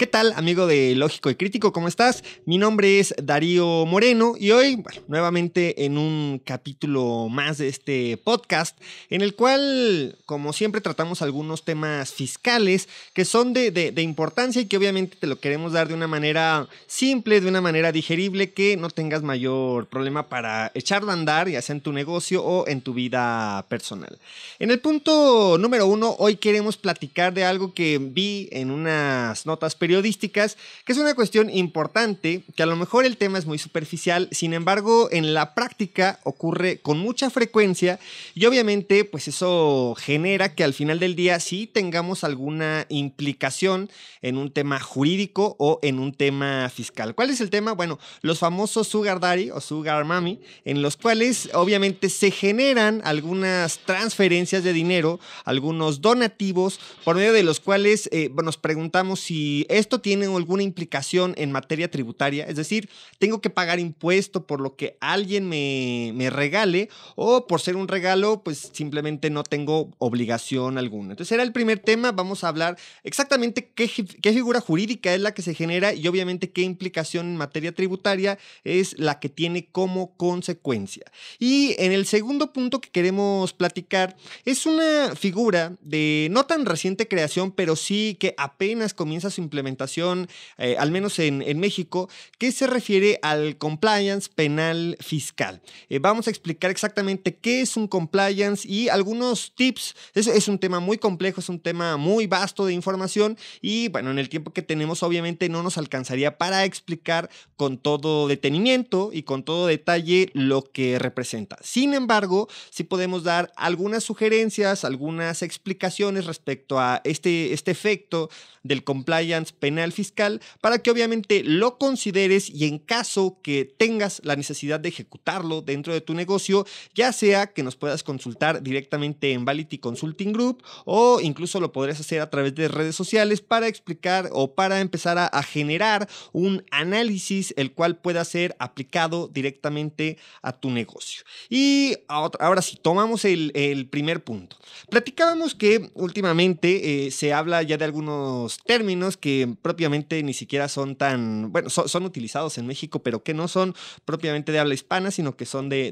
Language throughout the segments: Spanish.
¿Qué tal, amigo de Lógico y Crítico? ¿Cómo estás? Mi nombre es Darío Moreno y hoy, nuevamente en un capítulo más de este podcast, en el cual, como siempre, tratamos algunos temas fiscales que son de, de importancia y que obviamente te lo queremos dar de una manera simple, de una manera digerible, que no tengas mayor problema para echarlo a andar, ya sea en tu negocio o en tu vida personal. En el punto número uno, hoy queremos platicar de algo que vi en unas notas periodísticas periodísticas, que es una cuestión importante, que a lo mejor el tema es muy superficial, sin embargo, en la práctica ocurre con mucha frecuencia y obviamente pues eso genera que al final del día sí tengamos alguna implicación en un tema jurídico o en un tema fiscal. ¿Cuál es el tema? Bueno, los famosos sugar daddy o sugar mommy, en los cuales obviamente se generan algunas transferencias de dinero, algunos donativos, por medio de los cuales eh, nos preguntamos si ¿Esto tiene alguna implicación en materia tributaria? Es decir, ¿tengo que pagar impuesto por lo que alguien me, regale o por ser un regalo, pues simplemente no tengo obligación alguna? Entonces era el primer tema, vamos a hablar exactamente qué, qué figura jurídica es la que se genera y obviamente qué implicación en materia tributaria es la que tiene como consecuencia. Y en el segundo punto que queremos platicar es una figura de no tan reciente creación, pero sí que apenas comienza su implementación eh, al menos en, México, que se refiere al compliance penal fiscal. Eh, vamos a explicar exactamente qué es un compliance y algunos tips. Es, es un tema muy complejo, es un tema muy vasto de información y bueno, en el tiempo que tenemos obviamente no nos alcanzaría para explicar con todo detenimiento y con todo detalle lo que representa. Sin embargo, sí podemos dar algunas sugerencias, algunas explicaciones respecto a este, este efecto del compliance penal fiscal para que obviamente lo consideres y en caso que tengas la necesidad de ejecutarlo dentro de tu negocio, ya sea que nos puedas consultar directamente en Vality Consulting Group o incluso lo podrías hacer a través de redes sociales para explicar o para empezar a, generar un análisis el cual pueda ser aplicado directamente a tu negocio. Y ahora sí, tomamos el, primer punto. Platicábamos que últimamente eh, se habla ya de algunos términos que propiamente ni siquiera son tan, bueno, son utilizados en México, pero que no son propiamente de habla hispana, sino que son de,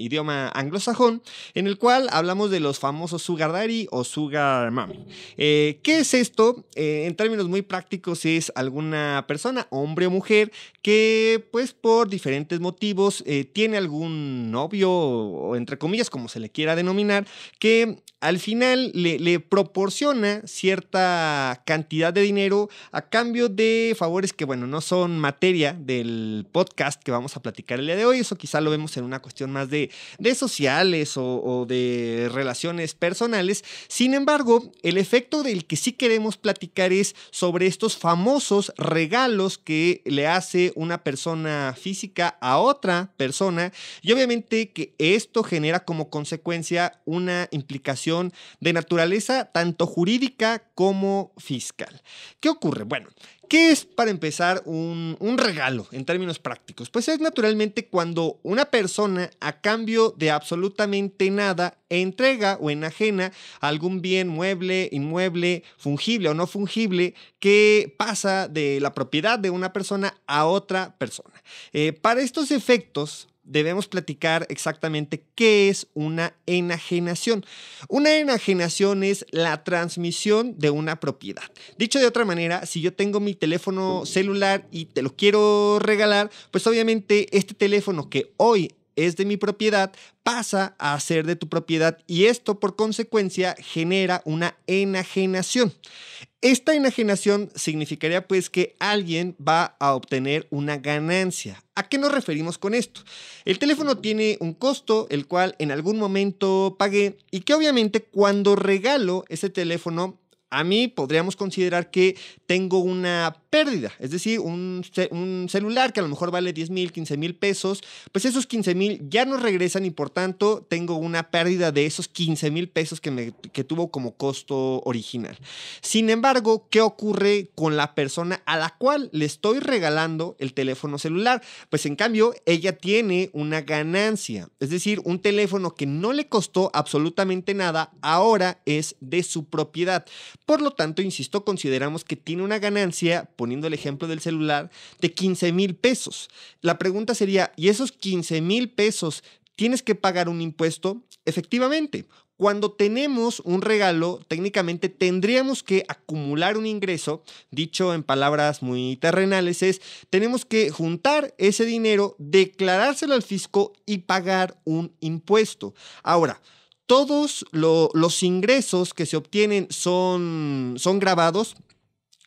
idioma anglosajón, en el cual hablamos de los famosos sugar daddy o sugar mami. Eh, ¿Qué es esto? Eh, en términos muy prácticos es alguna persona, hombre o mujer, que pues por diferentes motivos eh, tiene algún novio o entre comillas, como se le quiera denominar, que al final le, proporciona cierta cantidad de dinero a cambio de favores que, bueno, no son materia del podcast que vamos a platicar el día de hoy. Eso quizá lo vemos en una cuestión más de, sociales o de relaciones personales. Sin embargo, el efecto del que sí queremos platicar es sobre estos famosos regalos que le hace una persona física a otra persona. Y obviamente que esto genera como consecuencia una implicación de naturaleza tanto jurídica como fiscal. ¿Qué ocurre? Bueno, ¿Qué es, para empezar, un, regalo en términos prácticos? Pues es naturalmente cuando una persona, a cambio de absolutamente nada, entrega o enajena algún bien mueble, inmueble, fungible o no fungible, que pasa de la propiedad de una persona a otra persona. Eh, para estos efectos, debemos platicar exactamente qué es una enajenación. Una enajenación es la transmisión de una propiedad. Dicho de otra manera, si yo tengo mi teléfono celular y te lo quiero regalar, pues obviamente este teléfono que hoy es de mi propiedad pasa a ser de tu propiedad y esto por consecuencia genera una enajenación. Esta enajenación significaría pues que alguien va a obtener una ganancia. ¿A qué nos referimos con esto? El teléfono tiene un costo, el cual en algún momento pagué y que obviamente cuando regalo ese teléfono a mí podríamos considerar que tengo una pérdida. Es decir, un, celular que a lo mejor vale 10 mil, 15 mil pesos, pues esos 15 mil ya no regresan y por tanto tengo una pérdida de esos 15 mil pesos que tuvo como costo original. Sin embargo, ¿qué ocurre con la persona a la cual le estoy regalando el teléfono celular? Pues en cambio, ella tiene una ganancia. Es decir, un teléfono que no le costó absolutamente nada, ahora es de su propiedad. Por lo tanto, insisto, consideramos que tiene una ganancia poniendo el ejemplo del celular, de 15 mil pesos. La pregunta sería, ¿y esos 15 mil pesos tienes que pagar un impuesto? Efectivamente, cuando tenemos un regalo, técnicamente tendríamos que acumular un ingreso, dicho en palabras muy terrenales, es tenemos que juntar ese dinero, declarárselo al fisco y pagar un impuesto. Ahora, todos los ingresos que se obtienen son, son grabados,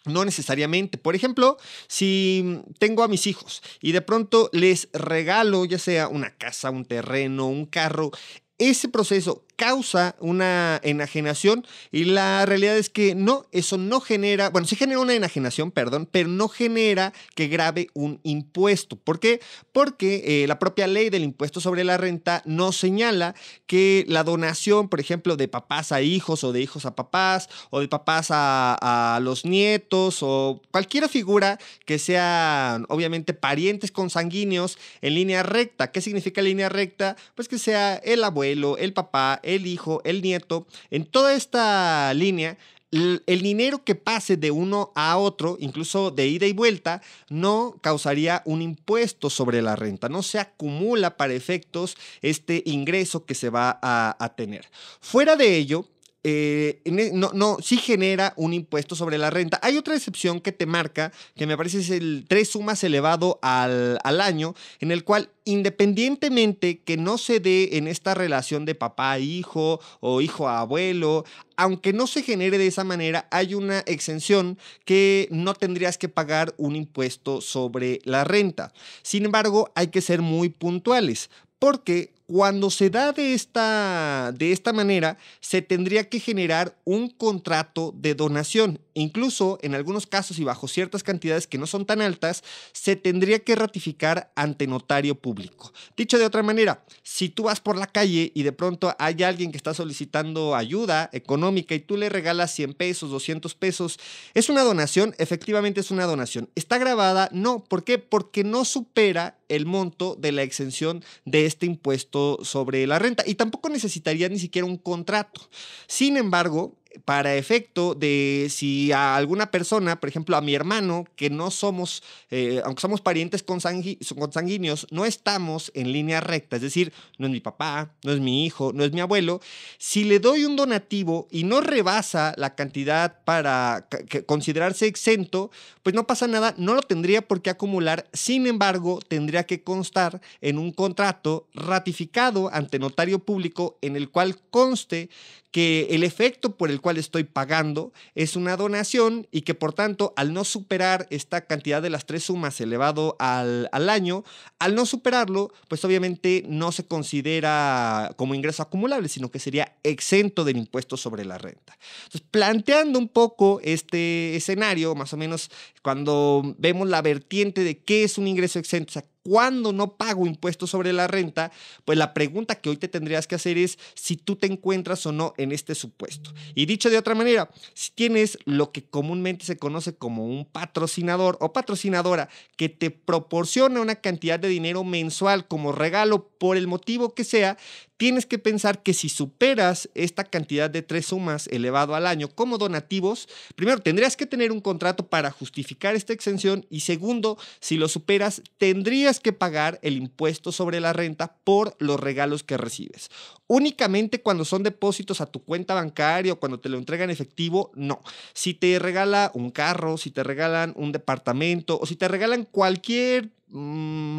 no necesariamente. Por ejemplo, si tengo a mis hijos y de pronto les regalo ya sea una casa, un terreno, un carro, ese proceso causa una enajenación y la realidad es que no, eso no genera, bueno, sí genera una enajenación, perdón, pero no genera que grave un impuesto. ¿Por qué? Porque eh, la propia ley del impuesto sobre la renta no señala que la donación, por ejemplo, de papás a hijos o de hijos a papás o de papás a, a los nietos o cualquier figura que sean obviamente parientes consanguíneos en línea recta. ¿Qué significa línea recta? Pues que sea el abuelo, el papá, el hijo, el nieto, en toda esta línea, el dinero que pase de uno a otro, incluso de ida y vuelta, no causaría un impuesto sobre la renta, no se acumula para efectos este ingreso que se va a, tener. Fuera de ello, eh, e, no, no, sí genera un impuesto sobre la renta. Hay otra excepción que te marca, que me parece es el tres sumas elevado al, año, en el cual independientemente que no se dé en esta relación de papá a hijo o hijo a abuelo, aunque no se genere de esa manera, hay una exención que no tendrías que pagar un impuesto sobre la renta. Sin embargo, hay que ser muy puntuales porque cuando se da de esta, de esta manera, se tendría que generar un contrato de donación. Incluso, en algunos casos y bajo ciertas cantidades que no son tan altas, se tendría que ratificar ante notario público. Dicho de otra manera, si tú vas por la calle y de pronto hay alguien que está solicitando ayuda económica y tú le regalas 100 pesos, 200 pesos, ¿es una donación? Efectivamente es una donación. ¿Está grabada? No. ¿Por qué? Porque no supera el monto de la exención de este impuesto sobre la renta y tampoco necesitaría ni siquiera un contrato. Sin embargo, para efecto de si a alguna persona, por ejemplo a mi hermano, que no somos, eh, aunque somos parientes consanguíneos, no estamos en línea recta, es decir, no es mi papá, no es mi hijo, no es mi abuelo, si le doy un donativo y no rebasa la cantidad para considerarse exento, pues no pasa nada, no lo tendría por qué acumular, sin embargo, tendría que constar en un contrato ratificado ante notario público en el cual conste que el efecto por el cual estoy pagando es una donación y que por tanto al no superar esta cantidad de las tres sumas elevado al, año, al no superarlo, pues obviamente no se considera como ingreso acumulable, sino que sería exento del impuesto sobre la renta. Entonces, planteando un poco este escenario, más o menos cuando vemos la vertiente de qué es un ingreso exento, cuando no pago impuestos sobre la renta, pues la pregunta que hoy te tendrías que hacer es si tú te encuentras o no en este supuesto. Y dicho de otra manera, si tienes lo que comúnmente se conoce como un patrocinador o patrocinadora que te proporciona una cantidad de dinero mensual como regalo por el motivo que sea, tienes que pensar que si superas esta cantidad de tres sumas elevado al año como donativos, primero tendrías que tener un contrato para justificar esta exención y segundo, si lo superas, tendrías que pagar el impuesto sobre la renta por los regalos que recibes. Únicamente cuando son depósitos a tu cuenta bancaria o cuando te lo entregan efectivo, no. Si te regala un carro, si te regalan un departamento o si te regalan cualquier mm,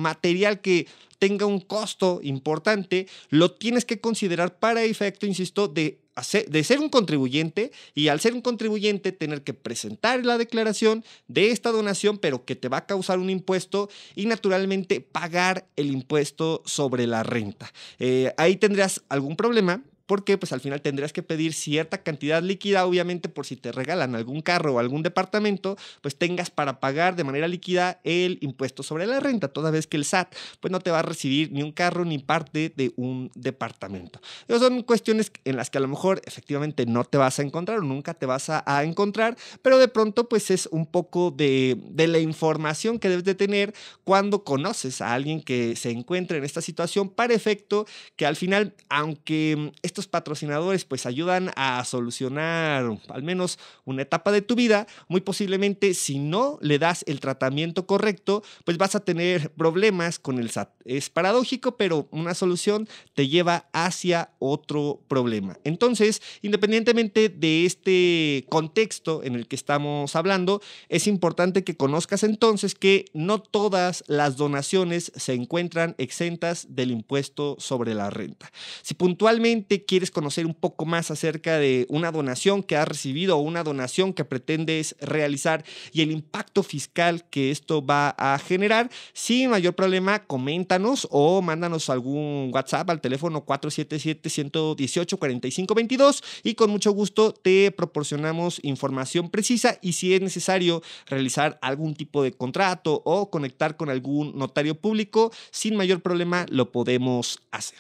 material que tenga un costo importante, lo tienes que considerar para efecto, insisto, de, de ser un contribuyente y al ser un contribuyente tener que presentar la declaración de esta donación, pero que te va a causar un impuesto y naturalmente pagar el impuesto sobre la renta. Eh, ahí tendrás algún problema porque pues al final tendrías que pedir cierta cantidad líquida, obviamente por si te regalan algún carro o algún departamento, pues tengas para pagar de manera líquida el impuesto sobre la renta, toda vez que el SAT pues no te va a recibir ni un carro ni parte de un departamento. son cuestiones en las que a lo mejor efectivamente no te vas a encontrar o nunca te vas a, encontrar, pero de pronto pues es un poco de, la información que debes de tener cuando conoces a alguien que se encuentra en esta situación para efecto que al final, aunque estos patrocinadores pues ayudan a solucionar al menos una etapa de tu vida, muy posiblemente si no le das el tratamiento correcto, pues vas a tener problemas con el SAT. Es paradójico, pero una solución te lleva hacia otro problema. Entonces, independientemente de este contexto en el que estamos hablando, es importante que conozcas entonces que no todas las donaciones se encuentran exentas del impuesto sobre la renta. Si puntualmente quieres conocer un poco más acerca de una donación que has recibido o una donación que pretendes realizar y el impacto fiscal que esto va a generar, sin mayor problema, coméntanos o mándanos algún WhatsApp al teléfono 477-118-4522 y con mucho gusto te proporcionamos información precisa y si es necesario realizar algún tipo de contrato o conectar con algún notario público, sin mayor problema lo podemos hacer.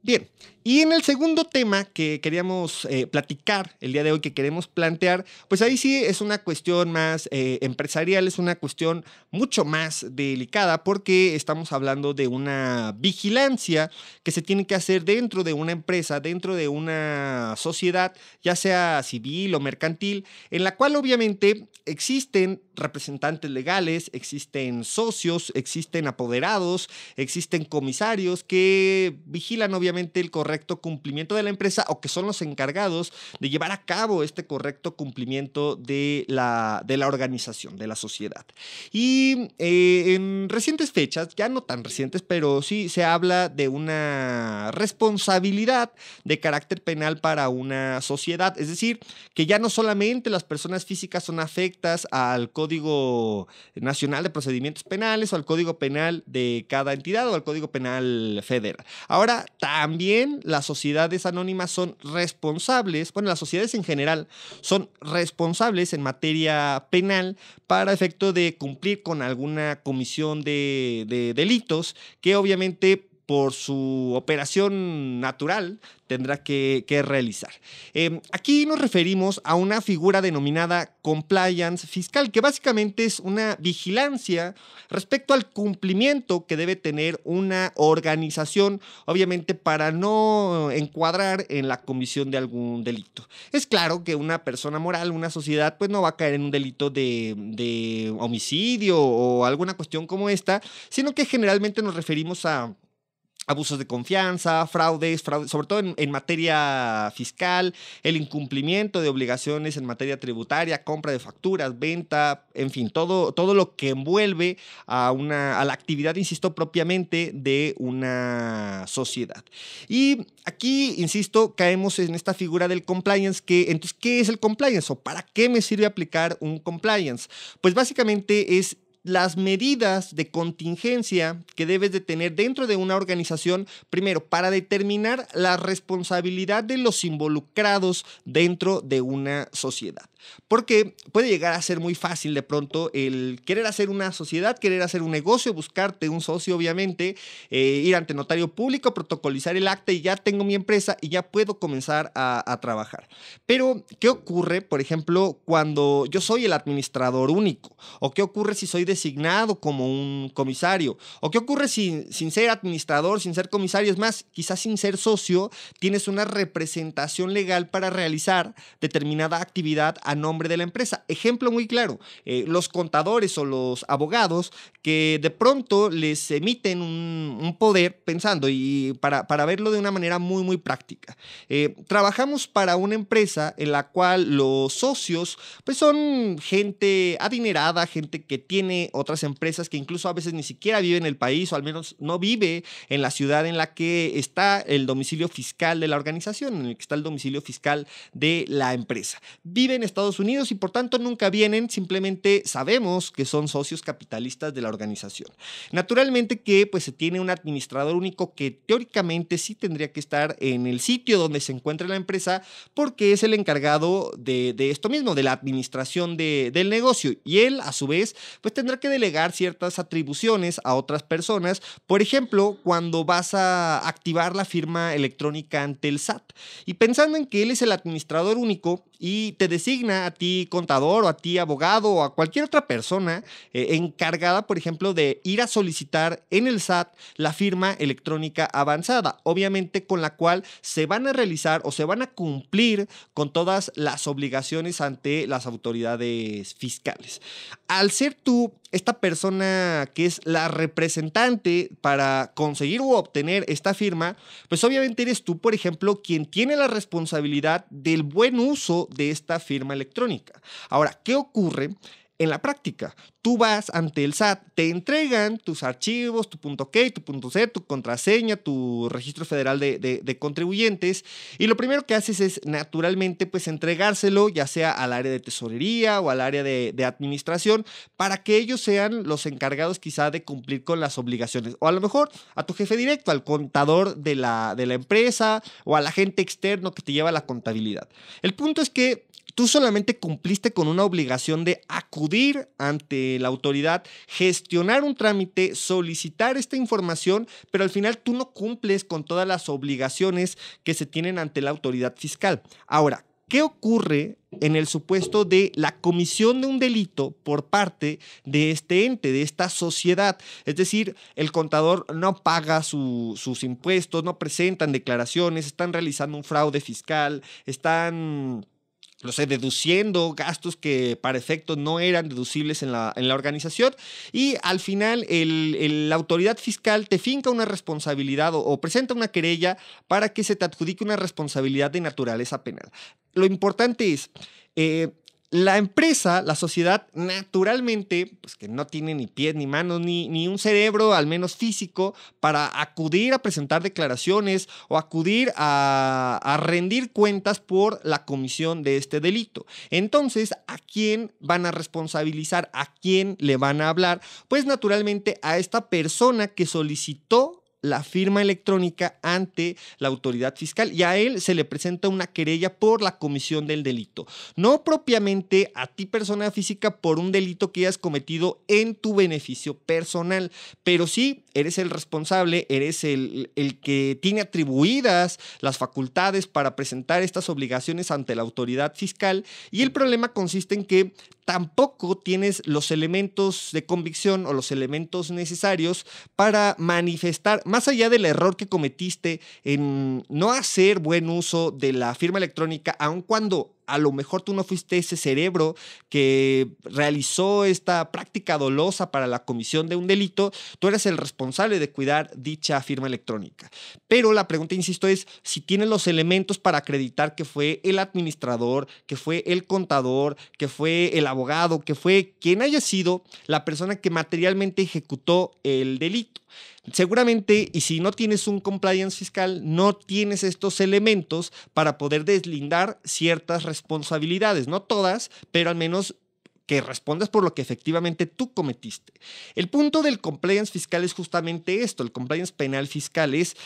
Bien, y en el segundo tema que queríamos eh, platicar el día de hoy, que queremos plantear, pues ahí sí es una cuestión más eh, empresarial, es una cuestión mucho más delicada porque estamos hablando de una vigilancia que se tiene que hacer dentro de una empresa, dentro de una sociedad, ya sea civil o mercantil, en la cual obviamente existen representantes legales, existen socios, existen apoderados, existen comisarios que vigilan obviamente el correcto cumplimiento de la empresa o que son los encargados de llevar a cabo este correcto cumplimiento de la, de la organización, de la sociedad. Y eh, en recientes fechas, ya no tan recientes, pero sí se habla de una responsabilidad de carácter penal para una sociedad. Es decir, que ya no solamente las personas físicas son afectas al Código Nacional de Procedimientos Penales o al Código Penal de cada entidad o al Código Penal Federal. Ahora, también las sociedades anónimas son responsables, bueno, las sociedades en general son responsables en materia penal para efecto de cumplir con alguna comisión de, delitos que obviamente por su operación natural tendrá que, realizar. Eh, aquí nos referimos a una figura denominada compliance fiscal, que básicamente es una vigilancia respecto al cumplimiento que debe tener una organización, obviamente para no encuadrar en la comisión de algún delito. Es claro que una persona moral, una sociedad, pues no va a caer en un delito de, de homicidio o alguna cuestión como esta, sino que generalmente nos referimos a abusos de confianza, fraudes, sobre todo en, materia fiscal, el incumplimiento de obligaciones en materia tributaria, compra de facturas, venta, en fin, todo, todo lo que envuelve a, una, a la actividad, insisto, propiamente de una sociedad. Y aquí, insisto, caemos en esta figura del compliance, que entonces, ¿qué es el compliance o para qué me sirve aplicar un compliance? Pues básicamente es las medidas de contingencia que debes de tener dentro de una organización, primero, para determinar la responsabilidad de los involucrados dentro de una sociedad. Porque puede llegar a ser muy fácil de pronto el querer hacer una sociedad, querer hacer un negocio, buscarte un socio, obviamente, eh, ir ante notario público, protocolizar el acta y ya tengo mi empresa y ya puedo comenzar a, a trabajar. Pero, ¿qué ocurre, por ejemplo, cuando yo soy el administrador único? ¿O qué ocurre si soy de designado como un comisario. ¿O qué ocurre sin, sin ser administrador, sin ser comisario? Es más, quizás sin ser socio, tienes una representación legal para realizar determinada actividad a nombre de la empresa. Ejemplo muy claro, eh, los contadores o los abogados que de pronto les emiten un, poder pensando y para, para, verlo de una manera muy, muy práctica. Eh, trabajamos para una empresa en la cual los socios pues son gente adinerada, gente que tiene otras empresas que incluso a veces ni siquiera viven en el país o al menos no vive en la ciudad en la que está el domicilio fiscal de la organización, en el que está el domicilio fiscal de la empresa. Vive en Estados Unidos y por tanto nunca vienen, simplemente sabemos que son socios capitalistas de la organización. Naturalmente que pues se tiene un administrador único que teóricamente sí tendría que estar en el sitio donde se encuentra la empresa porque es el encargado de, esto mismo, de la administración del negocio y él a su vez pues tendría Tendrá que delegar ciertas atribuciones a otras personas, por ejemplo, cuando vas a activar la firma electrónica ante el SAT. Y pensando en que él es el administrador único, y te designa a ti contador o a ti abogado o a cualquier otra persona eh, encargada, por ejemplo, de ir a solicitar en el SAT la firma electrónica avanzada, obviamente con la cual se van a realizar o se van a cumplir con todas las obligaciones ante las autoridades fiscales. Al ser tú esta persona que es la representante para conseguir o obtener esta firma, pues obviamente eres tú, por ejemplo, quien tiene la responsabilidad del buen uso de esta firma electrónica. Ahora, ¿qué ocurre en la práctica. Tú vas ante el SAT, te entregan tus archivos, tu punto .k, tu punto .c, tu contraseña, tu registro federal de, contribuyentes y lo primero que haces es naturalmente pues entregárselo ya sea al área de tesorería o al área de, administración para que ellos sean los encargados quizá de cumplir con las obligaciones o a lo mejor a tu jefe directo, al contador de la, de la empresa o al agente externo que te lleva la contabilidad. El punto es que Tú solamente cumpliste con una obligación de acudir ante la autoridad, gestionar un trámite, solicitar esta información, pero al final tú no cumples con todas las obligaciones que se tienen ante la autoridad fiscal. Ahora, ¿qué ocurre en el supuesto de la comisión de un delito por parte de este ente, de esta sociedad. Es decir, el contador no paga sus impuestos, no presentan declaraciones, están realizando un fraude fiscal, están lo sé, deduciendo gastos que para efecto no eran deducibles en la, en la organización. Y al final la autoridad fiscal te finca una responsabilidad o, presenta una querella para que se te adjudique una responsabilidad de naturaleza penal. Lo importante es, eh, la empresa, la sociedad, naturalmente, pues que no tiene ni pies ni manos, ni, ni, un cerebro, al menos físico, para acudir a presentar declaraciones o acudir a, a rendir cuentas por la comisión de este delito. Entonces, ¿a quién van a responsabilizar? ¿A quién le van a hablar? Pues naturalmente a esta persona que solicitó la firma electrónica ante la autoridad fiscal y a él se le presenta una querella por la comisión del delito. No propiamente a ti persona física por un delito que hayas cometido en tu beneficio personal, pero sí eres el responsable, eres el, el que tiene atribuidas las facultades para presentar estas obligaciones ante la autoridad fiscal y el problema consiste en que tampoco tienes los elementos de convicción o los elementos necesarios para manifestar, más allá del error que cometiste en no hacer buen uso de la firma electrónica, aun cuando a lo mejor tú no fuiste ese cerebro que realizó esta práctica dolosa para la comisión de un delito, tú eres el responsable de cuidar dicha firma electrónica. Pero la pregunta, insisto, es si tienes los elementos para acreditar que fue el administrador, que fue el contador, que fue el abogado, que fue quien haya sido la persona que materialmente ejecutó el delito seguramente, y si no tienes un compliance fiscal, no tienes estos elementos para poder deslindar ciertas responsabilidades, no todas, pero al menos que respondas por lo que efectivamente tú cometiste. El punto del compliance fiscal es justamente esto, el compliance penal fiscal es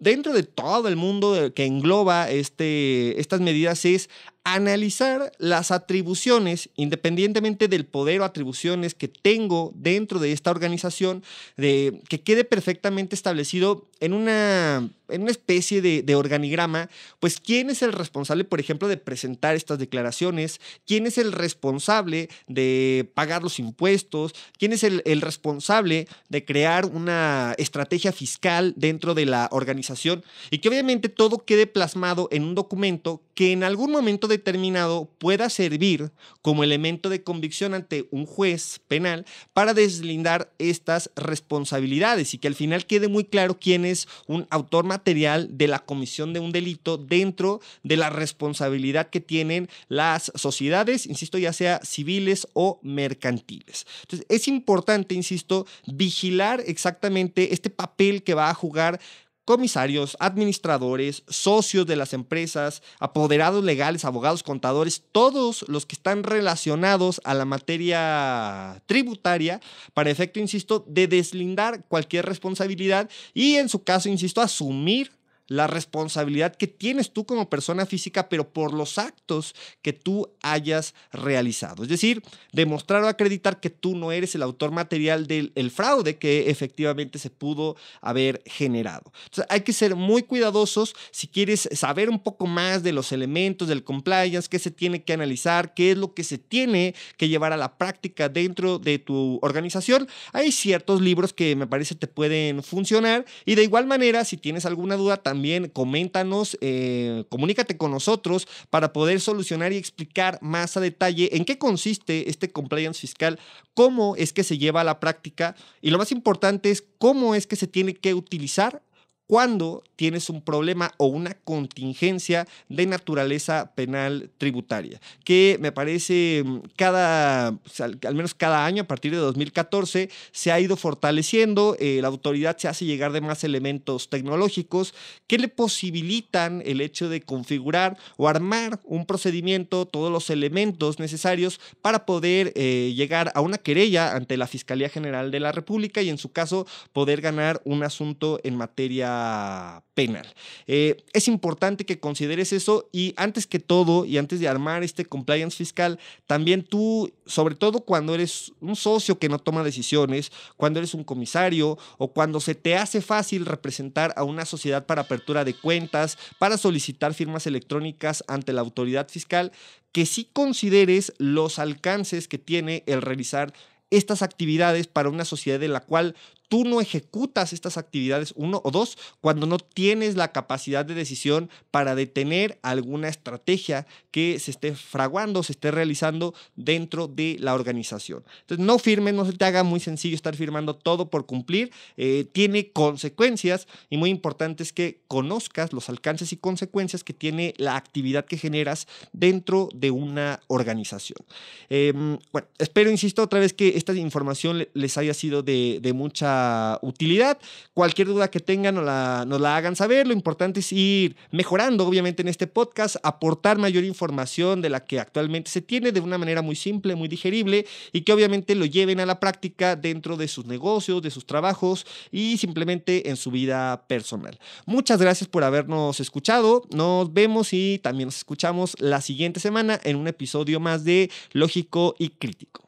dentro de todo el mundo que engloba este, estas medidas es analizar las atribuciones, independientemente del poder o atribuciones que tengo dentro de esta organización, de, que quede perfectamente establecido en una, en una especie de, organigrama, pues quién es el responsable, por ejemplo, de presentar estas declaraciones, quién es el responsable de pagar los impuestos, quién es el, el responsable de crear una estrategia fiscal dentro de la organización y que obviamente todo quede plasmado en un documento que en algún momento de determinado pueda servir como elemento de convicción ante un juez penal para deslindar estas responsabilidades y que al final quede muy claro quién es un autor material de la comisión de un delito dentro de la responsabilidad que tienen las sociedades, insisto, ya sea civiles o mercantiles. Entonces, es importante, insisto, vigilar exactamente este papel que va a jugar comisarios, administradores, socios de las empresas, apoderados legales, abogados, contadores, todos los que están relacionados a la materia tributaria, para efecto, insisto, de deslindar cualquier responsabilidad y en su caso, insisto, asumir la responsabilidad que tienes tú como persona física, pero por los actos que tú hayas realizado. Es decir, demostrar o acreditar que tú no eres el autor material del fraude que efectivamente se pudo haber generado. hay que ser muy cuidadosos si quieres saber un poco más de los elementos del compliance, qué se tiene que analizar, qué es lo que se tiene que llevar a la práctica dentro de tu organización. Hay ciertos libros que me parece te pueden funcionar y de igual manera, si tienes alguna duda, también coméntanos, eh, comunícate con nosotros para poder solucionar y explicar más a detalle en qué consiste este compliance fiscal, cómo es que se lleva a la práctica y lo más importante es cómo es que se tiene que utilizar cuando tienes un problema o una contingencia de naturaleza penal tributaria, que me parece mm, cada, al menos cada año, a partir de 2014, se ha ido fortaleciendo, eh, la autoridad se hace llegar de más elementos tecnológicos que le posibilitan el hecho de configurar o armar un procedimiento, todos los elementos necesarios para poder eh, llegar a una querella ante la Fiscalía General de la República y en su caso poder ganar un asunto en materia penal. Eh, es importante que consideres eso y antes que todo y antes de armar este compliance fiscal, también tú, sobre todo cuando eres un socio que no toma decisiones, cuando eres un comisario o cuando se te hace fácil representar a una sociedad para apertura de cuentas, para solicitar firmas electrónicas ante la autoridad fiscal, que sí consideres los alcances que tiene el realizar estas actividades para una sociedad en la cual tú no ejecutas estas actividades, uno o dos, cuando no tienes la capacidad de decisión para detener alguna estrategia que se esté fraguando, se esté realizando dentro de la organización. Entonces, no firmes, no se te haga muy sencillo estar firmando todo por cumplir, eh, tiene consecuencias y muy importante es que conozcas los alcances y consecuencias que tiene la actividad que generas dentro de una organización. Em, bueno, espero, insisto, otra vez que esta información les haya sido de mucha utilidad. Cualquier duda que tengan nos la hagan saber. Lo importante es ir mejorando, obviamente, en este podcast, aportar mayor información de la que actualmente se tiene de una manera muy simple, muy digerible y que obviamente lo lleven a la práctica dentro de sus negocios, de sus trabajos y simplemente en su vida personal. Muchas gracias por habernos escuchado. Nos vemos y también nos escuchamos la siguiente semana en un episodio más de Lógico y Crítico.